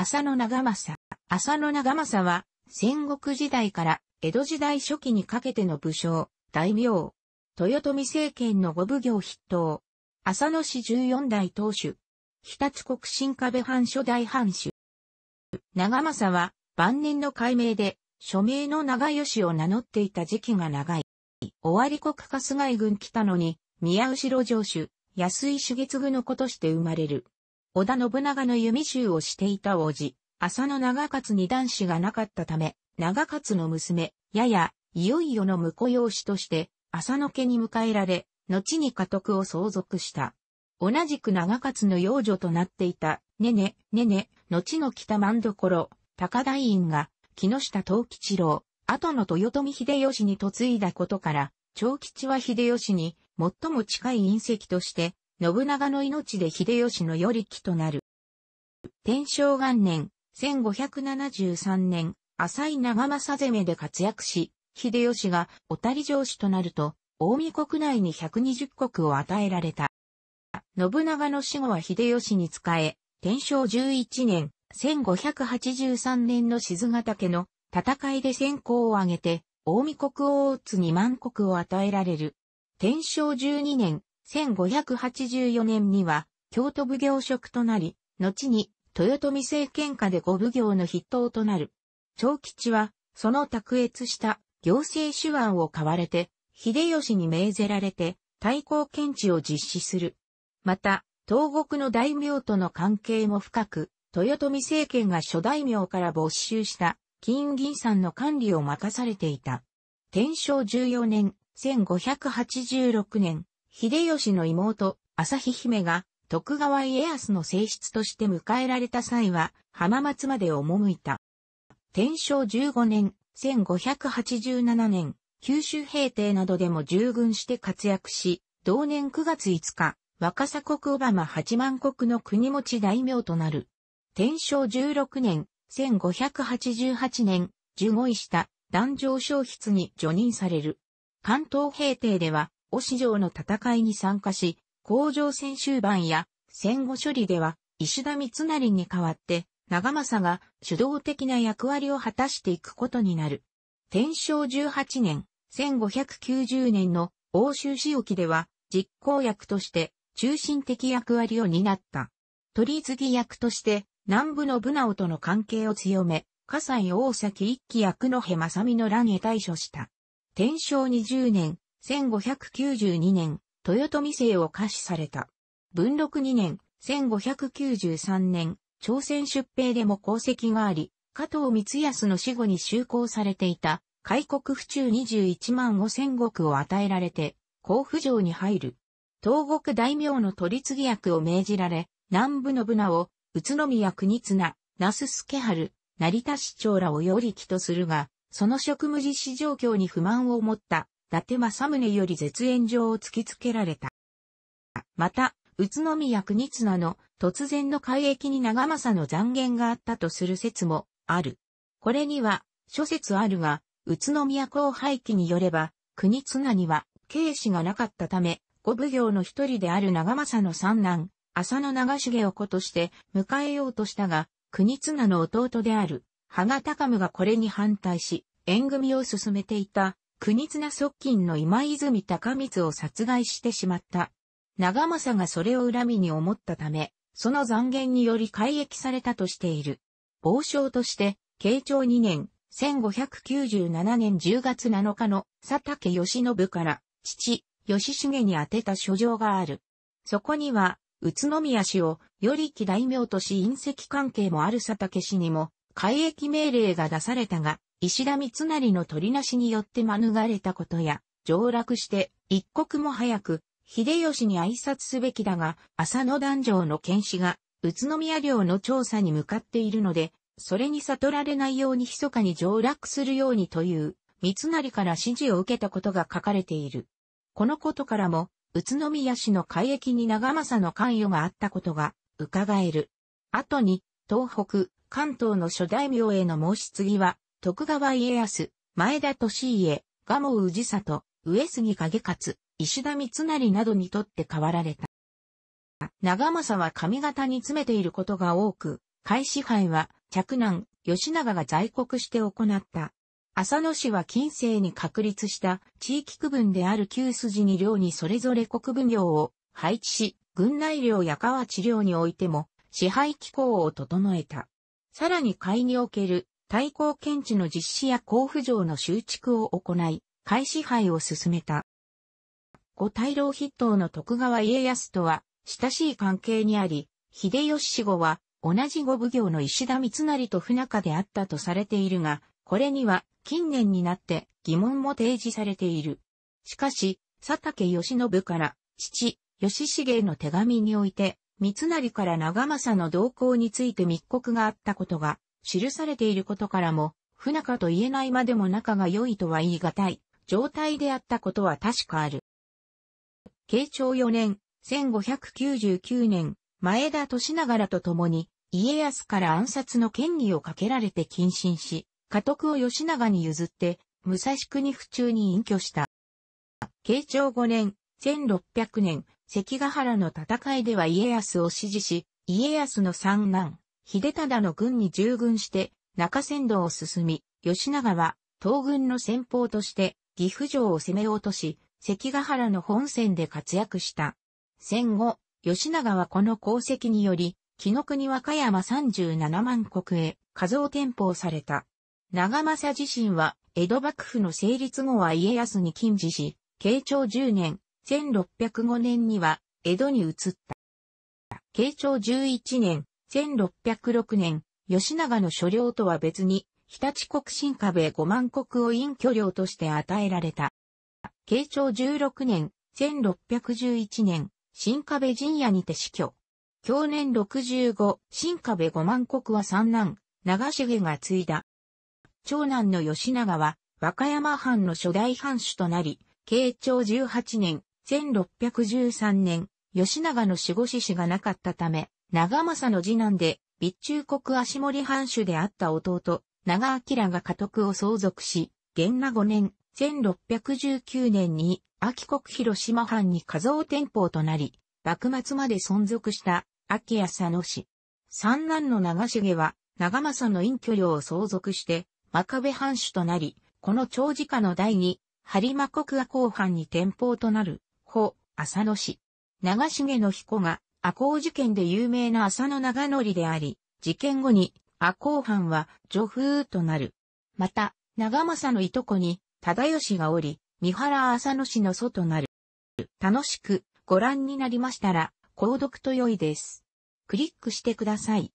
浅野長政。浅野長政は、戦国時代から江戸時代初期にかけての武将、大名。豊臣政権の五奉行筆頭。浅野市十四代当主。日立国新壁藩初代藩主。長政は、晩年の改名で、署名の長吉を名乗っていた時期が長い。尾張国春日井郡北野に、宮後城城主、安井主月具の子として生まれる。織田信長の弓衆をしていた王子、浅野長勝に男子がなかったため、長勝の娘、やや、いよいよの婿養子として、浅野家に迎えられ、後に家督を相続した。同じく長勝の養女となっていた、ねね、ねね、後の北万所、高台院が、木下東吉郎、後の豊臣秀吉に嫁いだことから、長吉は秀吉に、最も近い隕石として、信長の命で秀吉のり木となる。天正元年、1573年、浅井長政攻めで活躍し、秀吉が小谷城主となると、大見国内に120国を与えられた。信長の死後は秀吉に仕え、天正11年、1583年の静ヶ岳の戦いで先行を挙げて、大見国王津に万国を与えられる。天正12年、1584年には京都奉行職となり、後に豊臣政権下で五奉行の筆頭となる。長吉は、その卓越した行政手腕を買われて、秀吉に命ぜられて、対抗検知を実施する。また、東国の大名との関係も深く、豊臣政権が諸大名から没収した金銀山の管理を任されていた。天正14年、1586年、秀吉の妹、朝日姫が、徳川家康の正室として迎えられた際は、浜松まで赴いた。天正15年、1587年、九州平定などでも従軍して活躍し、同年9月5日、若狭国オバマ八万国の国持ち大名となる。天正16年、1588年、受護位した、壇上消失に除任される。関東平定では、オ市場の戦いに参加し、工場戦終盤や戦後処理では石田三成に代わって長政が主導的な役割を果たしていくことになる。天正18年、1590年の欧州市沖では実行役として中心的役割を担った。取次役として南部のブナオとの関係を強め、河西大崎一騎役の辺正美の乱へ対処した。天正20年、1592年、豊臣姓を可視された。文禄2年、1593年、朝鮮出兵でも功績があり、加藤光康の死後に就航されていた、開国府中21万5千石を与えられて、甲府城に入る。東国大名の取次役を命じられ、南部信を、宇都宮国綱、那須助春、成田市長らをより立とするが、その職務実施状況に不満を持った達政宗より絶縁状を突きつけられた。また、宇都宮国綱の突然の改易に長政の残言があったとする説もある。これには諸説あるが、宇都宮公廃棄によれば、国綱には警視がなかったため、五奉行の一人である長政の三男、浅野長重を子として迎えようとしたが、国綱の弟である、羽賀高武がこれに反対し、縁組を進めていた国綱側近の今泉高光を殺害してしまった。長政がそれを恨みに思ったため、その残言により改易されたとしている。王将として、慶長2年、1597年10月7日の佐竹義信から、父、義重に宛てた書状がある。そこには、宇都宮氏を、より木大名とし隕石関係もある佐竹氏にも、改易命令が出されたが、石田三成の取りなしによって免れたことや、上洛して一刻も早く、秀吉に挨拶すべきだが、浅野壇上の剣士が、宇都宮領の調査に向かっているので、それに悟られないように密かに上洛するようにという、三成から指示を受けたことが書かれている。このことからも、宇都宮市の海域に長政の関与があったことが、伺える。後に、東北、関東の諸大名への申し継ぎは、徳川家康、前田利家、蒲生氏里、上杉景勝、石田三成などにとって変わられた。長政は髪型に詰めていることが多く、開支配は嫡男、吉永が在国して行った。浅野氏は近世に確立した地域区分である旧筋に領にそれぞれ国分領を配置し、軍内領や川治領においても支配機構を整えた。さらに会における対抗検知の実施や甲府城の集築を行い、開支配を進めた。五大老筆頭の徳川家康とは、親しい関係にあり、秀吉死後は、同じ五奉行の石田三成と不仲であったとされているが、これには近年になって疑問も提示されている。しかし、佐竹義信から、父、義重の手紙において、三成から長政の動向について密告があったことが記されていることからも、不仲と言えないまでも仲が良いとは言い難い状態であったことは確かある。慶長4年、1599年、前田利長らと共に、家康から暗殺の権利をかけられて謹慎し、家督を吉長に譲って、武蔵国府中に隠居した。慶長5年、1600年、関ヶ原の戦いでは家康を支持し、家康の三男、秀忠の軍に従軍して、中仙道を進み、吉永は、東軍の先鋒として、岐阜城を攻め落とし、関ヶ原の本戦で活躍した。戦後、吉永はこの功績により、紀の国和歌山37万国へ、数を転封された。長政自身は、江戸幕府の成立後は家康に禁似し、慶長10年、1605年には、江戸に移った。慶長11年、1606年、吉永の所領とは別に、日立国新壁5万国を隠居領として与えられた。慶長16年、1611年、新壁陣屋にて死去。去年65、新壁5万国は三男、長重が継いだ。長男の吉永は、和歌山藩の初代藩主となり、慶長18年、1613年、吉永の守護志士がなかったため、長政の次男で、備中国足森藩主であった弟、長明が家督を相続し、元那5年、1619年に、秋国広島藩に家蔵天保となり、幕末まで存続した、秋谷佐野氏。三男の長重は、長政の隠居領を相続して、真壁藩主となり、この長治家の第二、張間国赤公藩に天保となる、保、浅野氏。長重の彦が、赤穂事件で有名な浅野長則であり、事件後に赤穂藩は女風となる。また、長政のいとこに、忠義がおり、三原浅野氏の祖となる。楽しくご覧になりましたら、購読と良いです。クリックしてください。